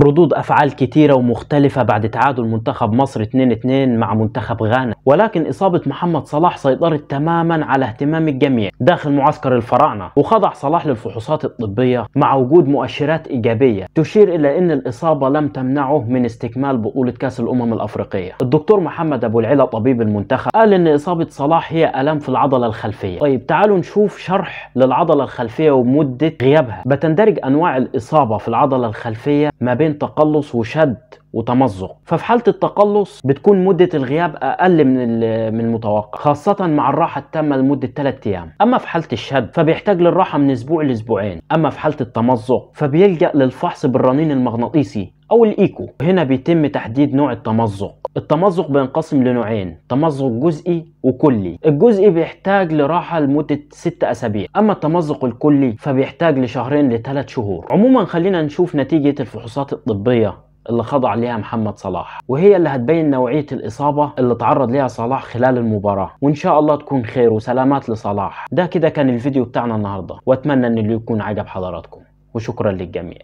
ردود أفعال كتيرة ومختلفة بعد تعادل منتخب مصر 2-2 مع منتخب غانا ولكن إصابة محمد صلاح سيطرت تماما على اهتمام الجميع داخل معسكر الفراعنة وخضع صلاح للفحوصات الطبية مع وجود مؤشرات إيجابية تشير إلى أن الإصابة لم تمنعه من استكمال بطولة كأس الأمم الأفريقية الدكتور محمد أبو العلا طبيب المنتخب قال أن إصابة صلاح هي ألم في العضلة الخلفية طيب تعالوا نشوف شرح للعضلة الخلفية ومدة غيابها بتندرج أنواع الإصابة في العضلة الخلفية ما بين بين تقلص وشد وتمزق ففي حاله التقلص بتكون مده الغياب اقل من من المتوقع خاصه مع الراحه التامه لمده 3 ايام اما في حاله الشد فبيحتاج للراحه من اسبوع لاسبوعين اما في حاله التمزق فبيلجا للفحص بالرنين المغناطيسي او الايكو هنا بيتم تحديد نوع التمزق التمزق بينقسم لنوعين تمزق جزئي وكلي الجزئي بيحتاج لراحة لمدة 6 أسابيع أما التمزق الكلي فبيحتاج لشهرين لثلاث شهور عموما خلينا نشوف نتيجة الفحوصات الطبية اللي خضع ليها محمد صلاح وهي اللي هتبين نوعية الإصابة اللي تعرض ليها صلاح خلال المباراة وإن شاء الله تكون خير وسلامات لصلاح ده كده كان الفيديو بتاعنا النهاردة وأتمنى أن اللي يكون عجب حضراتكم وشكرا للجميع